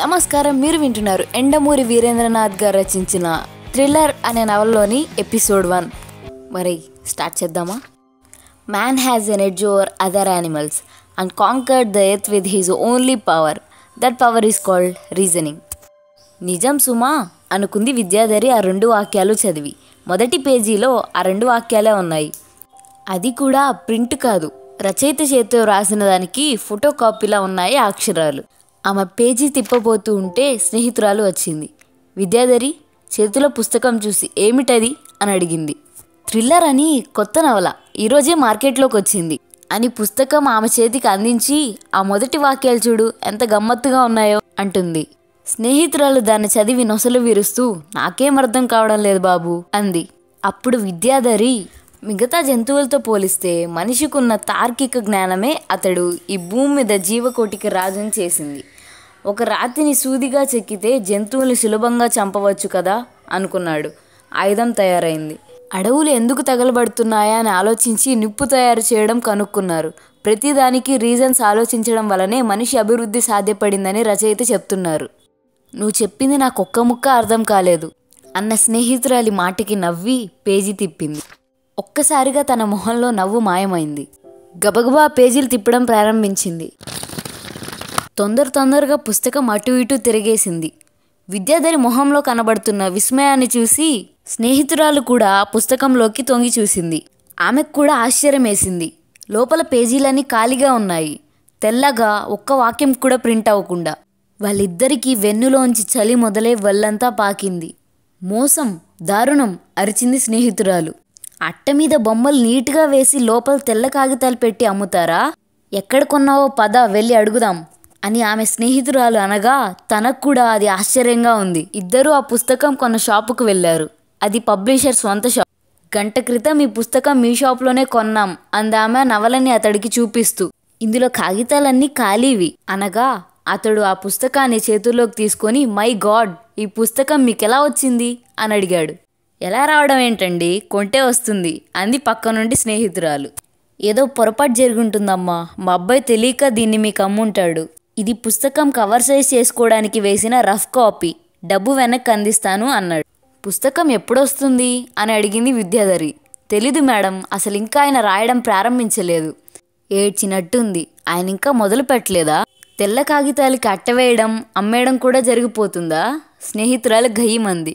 నమస్కారం మీరు వింటున్నారు ఎండమూరి వీరేంద్రనాథ్ గారు రచించిన థ్రిల్లర్ అనే నవల్లోని ఎపిసోడ్ వన్ మరి స్టార్ట్ చేద్దామా man has an edge over other animals and conquered the earth with his only power that power is called reasoning నిజం సుమా అనుకుంది విద్యాధరి ఆ రెండు వాక్యాలు చదివి మొదటి పేజీలో ఆ రెండు వాక్యాలే ఉన్నాయి అది కూడా ప్రింట్ కాదు రచయిత చేతితో రాసిన దానికి ఫోటో కాపీలా ఉన్నాయి అక్షరాలు ఆమె పేజీ తిప్పబోతూ ఉంటే స్నేహితురాలు వచ్చింది విద్యాధరి చేతిలో పుస్తకం చూసి ఏమిటది అని అడిగింది థ్రిల్లర్ అని కొత్త నవల ఈరోజే మార్కెట్లోకి వచ్చింది అని పుస్తకం ఆమె చేతికి అందించి ఆ మొదటి వాక్యాలు చూడు ఎంత గమ్మత్తుగా ఉన్నాయో అంటుంది స్నేహితురాలు దాన్ని చదివి నొసలు విరుస్తూ నాకేం అర్థం కావడం లేదు బాబు అంది అప్పుడు విద్యాధరి మిగతా జంతువులతో పోలిస్తే మనిషికున్న తార్కిక జ్ఞానమే అతడు ఈ భూమి మీద జీవకోటికి రాజుని చేసింది ఒక రాతిని సూదిగా చెక్కితే జంతువులు సులభంగా చంపవచ్చు కదా అనుకున్నాడు ఆయుధం తయారైంది అడవులు ఎందుకు తగలబడుతున్నాయా అని ఆలోచించి నిప్పు తయారు చేయడం కనుక్కున్నారు ప్రతిదానికి రీజన్స్ ఆలోచించడం వలనే మనిషి అభివృద్ధి సాధ్యపడిందని రచయిత చెప్తున్నారు నువ్వు చెప్పింది నాకు ఒక్క ముక్క అర్థం కాలేదు అన్న స్నేహితురాలి మాటకి నవ్వి పేజీ తిప్పింది ఒక్కసారిగా తన మొహంలో నవ్వు మాయమైంది గబగబా పేజీలు తిప్పడం ప్రారంభించింది తొందర తొందరగా పుస్తకం అటు ఇటు తిరిగేసింది విద్యాధరి మొహంలో కనబడుతున్న విస్మయాన్ని చూసి స్నేహితురాలు కూడా పుస్తకంలోకి తొంగి చూసింది ఆమెకు కూడా ఆశ్చర్యమేసింది లోపల పేజీలన్నీ ఖాళీగా ఉన్నాయి తెల్లగా ఒక్క వాక్యం కూడా ప్రింట్ అవ్వకుండా వాళ్ళిద్దరికీ వెన్నులోంచి చలి మొదలై వల్లంతా పాకింది మోసం దారుణం అరిచింది స్నేహితురాలు అట్ట మీద బొమ్మలు నీట్గా వేసి లోపల తెల్ల కాగితాలు పెట్టి అమ్ముతారా ఎక్కడ కొన్నావో పద వెళ్ళి అడుగుదాం అని ఆమె స్నేహితురాలు అనగా తనకు కూడా అది ఆశ్చర్యంగా ఉంది ఇద్దరూ ఆ పుస్తకం కొన్న షాపుకు వెళ్ళారు అది పబ్లిషర్ సొంత షాప్ గంట క్రితం ఈ పుస్తకం మీ షాప్లోనే కొన్నాం అందామె నవలని అతడికి చూపిస్తూ ఇందులో కాగితాలన్నీ ఖాళీవి అనగా అతడు ఆ పుస్తకాన్ని చేతుల్లోకి తీసుకొని మై గాడ్ ఈ పుస్తకం మీకెలా వచ్చింది అని అడిగాడు ఎలా రావడం ఏంటండి కొంటే వస్తుంది అంది పక్క నుండి స్నేహితురాలు ఏదో పొరపాటు జరుగుంటుందమ్మా మా అబ్బాయి తెలియక దీన్ని మీకు అమ్ముంటాడు ఇది పుస్తకం కవర్ సైజ్ చేసుకోవడానికి వేసిన రఫ్ కాపీ డబ్బు వెనక్కి అందిస్తాను అన్నాడు పుస్తకం ఎప్పుడొస్తుంది అని అడిగింది విద్యాధరి తెలీదు మేడం అసలు ఇంకా ఆయన రాయడం ప్రారంభించలేదు ఏడ్చినట్టుంది ఆయన ఇంకా మొదలు పెట్టలేదా తెల్ల కాగితాలకి అట్టవేయడం అమ్మేయడం కూడా జరిగిపోతుందా స్నేహితురాలు గయ్యమంది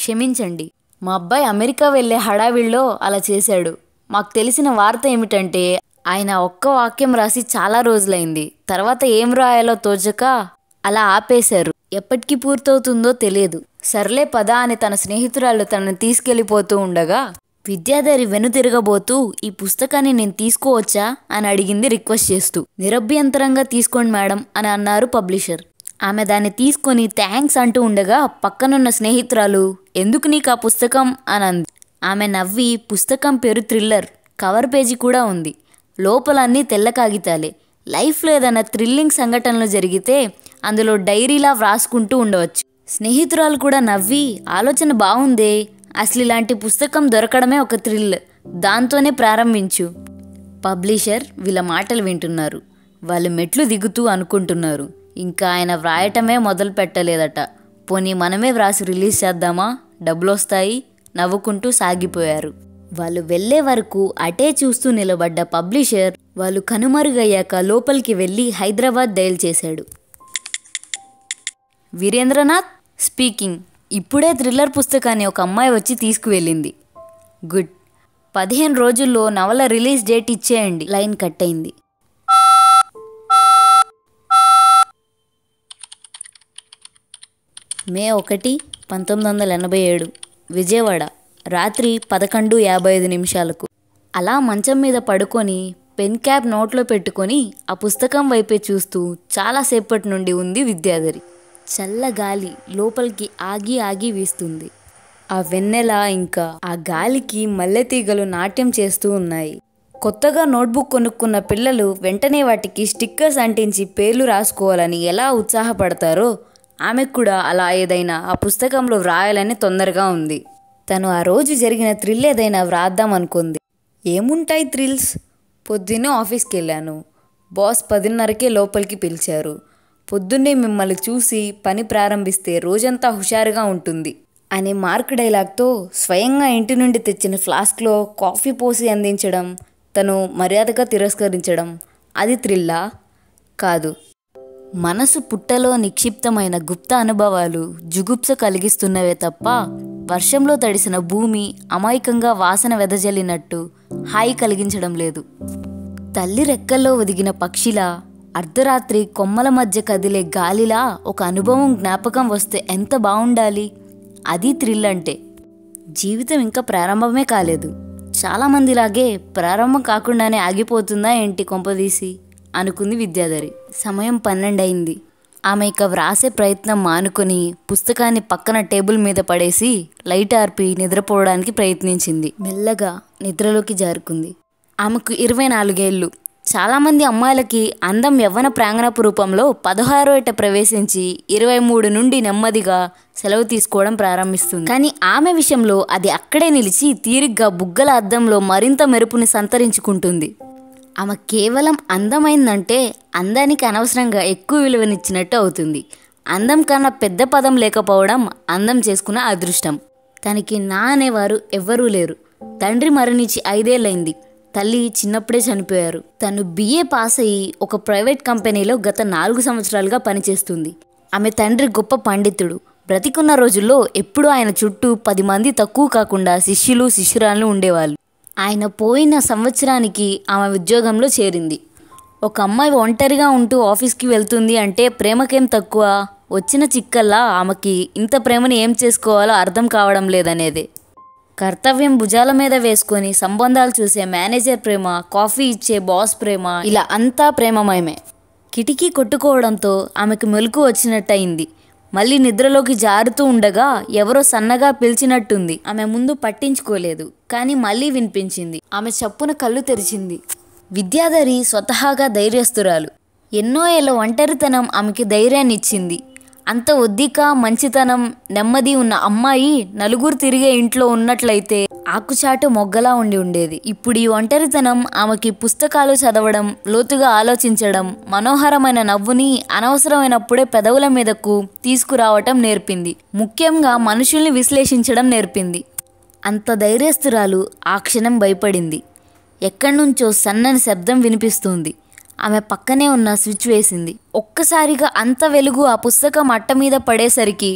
క్షమించండి మా అబ్బాయి అమెరికా వెళ్ళే హడావిల్లో అలా చేశాడు మాకు తెలిసిన వార్త ఏమిటంటే ఆయన ఒక్క వాక్యం రాసి చాలా రోజులైంది తర్వాత ఏం రాయాలో తోచక అలా ఆపేశారు ఎప్పటికీ పూర్తవుతుందో తెలియదు సర్లే పద అని తన స్నేహితురాలు తనని తీసుకెళ్ళిపోతూ ఉండగా విద్యాధరి వెనుతిరగబోతూ ఈ పుస్తకాన్ని నేను తీసుకోవచ్చా అని అడిగింది రిక్వెస్ట్ చేస్తూ నిరభ్యంతరంగా తీసుకోండి మేడం అని అన్నారు పబ్లిషర్ ఆమె దాన్ని తీసుకొని థ్యాంక్స్ అంటూ ఉండగా పక్కనున్న స్నేహితురాలు ఎందుకు నీకు ఆ పుస్తకం అని అంది ఆమె నవ్వి పుస్తకం పేరు థ్రిల్లర్ కవర్ పేజీ కూడా ఉంది లోపల అన్నీ తెల్ల కాగితాలే లైఫ్లో ఏదైనా థ్రిల్లింగ్ సంఘటనలు జరిగితే అందులో డైరీలా వ్రాసుకుంటూ ఉండవచ్చు స్నేహితురాలు కూడా నవ్వి ఆలోచన బాగుందే అసలు ఇలాంటి పుస్తకం దొరకడమే ఒక థ్రిల్ దాంతోనే ప్రారంభించు పబ్లిషర్ వీళ్ళ మాటలు వింటున్నారు వాళ్ళు మెట్లు దిగుతూ అనుకుంటున్నారు ఇంకా ఆయన వ్రాయటమే మొదలు పెట్టలేదట పోనీ మనమే వ్రాసి రిలీజ్ చేద్దామా డబ్బులొస్తాయి నవ్వుకుంటూ సాగిపోయారు వాళ్ళు వెళ్లే వరకు అటే చూస్తూ నిలబడ్డ పబ్లిషర్ వాళ్ళు కనుమరుగయ్యాక లోపలికి వెళ్ళి హైదరాబాద్ డైల్ చేశాడు వీరేంద్రనాథ్ స్పీకింగ్ ఇప్పుడే థ్రిల్లర్ పుస్తకాన్ని ఒక అమ్మాయి వచ్చి తీసుకువెళ్ళింది గుడ్ పదిహేను రోజుల్లో నవల రిలీజ్ డేట్ ఇచ్చేయండి లైన్ కట్ అయింది మే ఒకటి పంతొమ్మిది వందల ఎనభై ఏడు విజయవాడ రాత్రి పదకొండు యాభై ఐదు నిమిషాలకు అలా మంచం మీద పడుకొని పెన్ క్యాప్ నోట్లో పెట్టుకొని ఆ పుస్తకం వైపే చూస్తూ చాలాసేపటి నుండి ఉంది విద్యాధరి చల్ల గాలి లోపలికి ఆగి ఆగి వీస్తుంది ఆ వెన్నెల ఇంకా ఆ గాలికి మల్లెతీగలు నాట్యం చేస్తూ ఉన్నాయి కొత్తగా నోట్బుక్ కొనుక్కున్న పిల్లలు వెంటనే వాటికి స్టిక్కర్స్ అంటించి పేర్లు రాసుకోవాలని ఎలా ఉత్సాహపడతారో ఆమెకు కూడా అలా ఏదైనా ఆ పుస్తకంలో వ్రాయాలని తొందరగా ఉంది తను ఆ రోజు జరిగిన థ్రిల్ ఏదైనా వ్రాద్దాం అనుకుంది ఏముంటాయి థ్రిల్స్ పొద్దున్నే ఆఫీస్కి వెళ్ళాను బాస్ పదిన్నరకే లోపలికి పిలిచారు పొద్దున్నే మిమ్మల్ని చూసి పని ప్రారంభిస్తే రోజంతా హుషారుగా ఉంటుంది అనే మార్క్ డైలాగ్తో స్వయంగా ఇంటి నుండి తెచ్చిన ఫ్లాస్క్లో కాఫీ పోసి అందించడం తను మర్యాదగా తిరస్కరించడం అది థ్రిల్లా కాదు మనసు పుట్టలో నిక్షిప్తమైన గుప్త అనుభవాలు జుగుప్స కలిగిస్తున్నవే తప్ప వర్షంలో తడిసిన భూమి అమాయకంగా వాసన వెదజల్లినట్టు హాయి కలిగించడం లేదు తల్లి రెక్కల్లో ఒదిగిన పక్షిలా అర్ధరాత్రి కొమ్మల మధ్య కదిలే గాలిలా ఒక అనుభవం జ్ఞాపకం వస్తే ఎంత బాగుండాలి అది థ్రిల్ అంటే జీవితం ఇంకా ప్రారంభమే కాలేదు చాలామందిలాగే ప్రారంభం కాకుండానే ఆగిపోతుందా ఏంటి కొంపదీసి అనుకుంది విద్యాధరి సమయం అయింది ఆమె ఇక వ్రాసే ప్రయత్నం మానుకొని పుస్తకాన్ని పక్కన టేబుల్ మీద పడేసి లైట్ ఆర్పి నిద్రపోవడానికి ప్రయత్నించింది మెల్లగా నిద్రలోకి జారుకుంది ఆమెకు ఇరవై నాలుగేళ్ళు చాలామంది అమ్మాయిలకి అందం యవ్వన ప్రాంగణపు రూపంలో పదహారో ఏట ప్రవేశించి ఇరవై మూడు నుండి నెమ్మదిగా సెలవు తీసుకోవడం ప్రారంభిస్తుంది కానీ ఆమె విషయంలో అది అక్కడే నిలిచి తీరిగ్గా బుగ్గల అద్దంలో మరింత మెరుపుని సంతరించుకుంటుంది ఆమె కేవలం అందమైందంటే అందానికి అనవసరంగా ఎక్కువ విలువనిచ్చినట్టు అవుతుంది అందం కన్నా పెద్ద పదం లేకపోవడం అందం చేసుకున్న అదృష్టం తనకి నా అనేవారు ఎవ్వరూ లేరు తండ్రి మరణించి ఐదేళ్ళైంది తల్లి చిన్నప్పుడే చనిపోయారు తను బిఏ పాస్ అయ్యి ఒక ప్రైవేట్ కంపెనీలో గత నాలుగు సంవత్సరాలుగా పనిచేస్తుంది ఆమె తండ్రి గొప్ప పండితుడు బ్రతికున్న రోజుల్లో ఎప్పుడూ ఆయన చుట్టూ పది మంది తక్కువ కాకుండా శిష్యులు శిష్యురాలు ఉండేవాళ్ళు ఆయన పోయిన సంవత్సరానికి ఆమె ఉద్యోగంలో చేరింది ఒక అమ్మాయి ఒంటరిగా ఉంటూ ఆఫీస్కి వెళ్తుంది అంటే ప్రేమకేం తక్కువ వచ్చిన చిక్కల్లా ఆమెకి ఇంత ప్రేమని ఏం చేసుకోవాలో అర్థం కావడం లేదనేది కర్తవ్యం భుజాల మీద వేసుకొని సంబంధాలు చూసే మేనేజర్ ప్రేమ కాఫీ ఇచ్చే బాస్ ప్రేమ ఇలా అంతా ప్రేమమయమే కిటికీ కొట్టుకోవడంతో ఆమెకు మెలకు వచ్చినట్టయింది మళ్ళీ నిద్రలోకి జారుతూ ఉండగా ఎవరో సన్నగా పిలిచినట్టుంది ఆమె ముందు పట్టించుకోలేదు కానీ మళ్ళీ వినిపించింది ఆమె చప్పున కళ్ళు తెరిచింది విద్యాధరి స్వతహాగా ధైర్యస్తురాలు ఎన్నో ఏళ్ళ ఒంటరితనం ఆమెకి ధైర్యాన్ని ఇచ్చింది అంత ఒద్దిక మంచితనం నెమ్మది ఉన్న అమ్మాయి నలుగురు తిరిగే ఇంట్లో ఉన్నట్లయితే ఆకుచాటు మొగ్గలా ఉండి ఉండేది ఇప్పుడు ఈ ఒంటరితనం ఆమెకి పుస్తకాలు చదవడం లోతుగా ఆలోచించడం మనోహరమైన నవ్వుని అనవసరమైనప్పుడే పెదవుల మీదకు తీసుకురావటం నేర్పింది ముఖ్యంగా మనుషుల్ని విశ్లేషించడం నేర్పింది అంత ధైర్యస్తురాలు ఆ క్షణం భయపడింది ఎక్కడి నుంచో సన్నని శబ్దం వినిపిస్తుంది ఆమె పక్కనే ఉన్న స్విచ్ వేసింది ఒక్కసారిగా అంత వెలుగు ఆ పుస్తకం అట్ట మీద పడేసరికి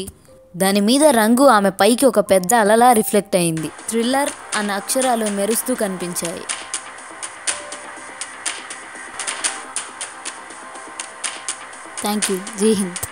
దాని మీద రంగు ఆమె పైకి ఒక పెద్ద అలలా రిఫ్లెక్ట్ అయింది థ్రిల్లర్ అన్న అక్షరాలు మెరుస్తూ కనిపించాయి థ్యాంక్ యూ జై హింద్